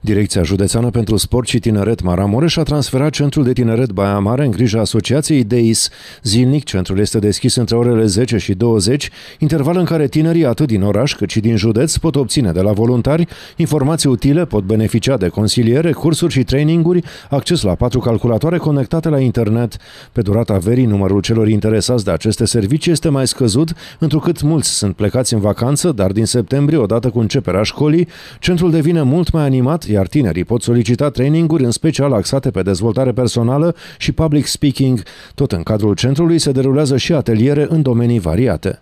Direcția Județeană pentru Sport și Tineret Maramureș a transferat Centrul de Tineret Baia Mare în grija Asociației DEIS. Zilnic, centrul este deschis între orele 10 și 20, interval în care tinerii atât din oraș cât și din județ pot obține de la voluntari informații utile, pot beneficia de consiliere, cursuri și traininguri, acces la patru calculatoare conectate la internet. Pe durata verii, numărul celor interesați de aceste servicii este mai scăzut, întrucât mulți sunt plecați în vacanță, dar din septembrie, odată cu începerea școlii, centrul devine mult mai animat format, iar tinerii pot solicita traininguri în special axate pe dezvoltare personală și public speaking. Tot în cadrul centrului se derulează și ateliere în domenii variate.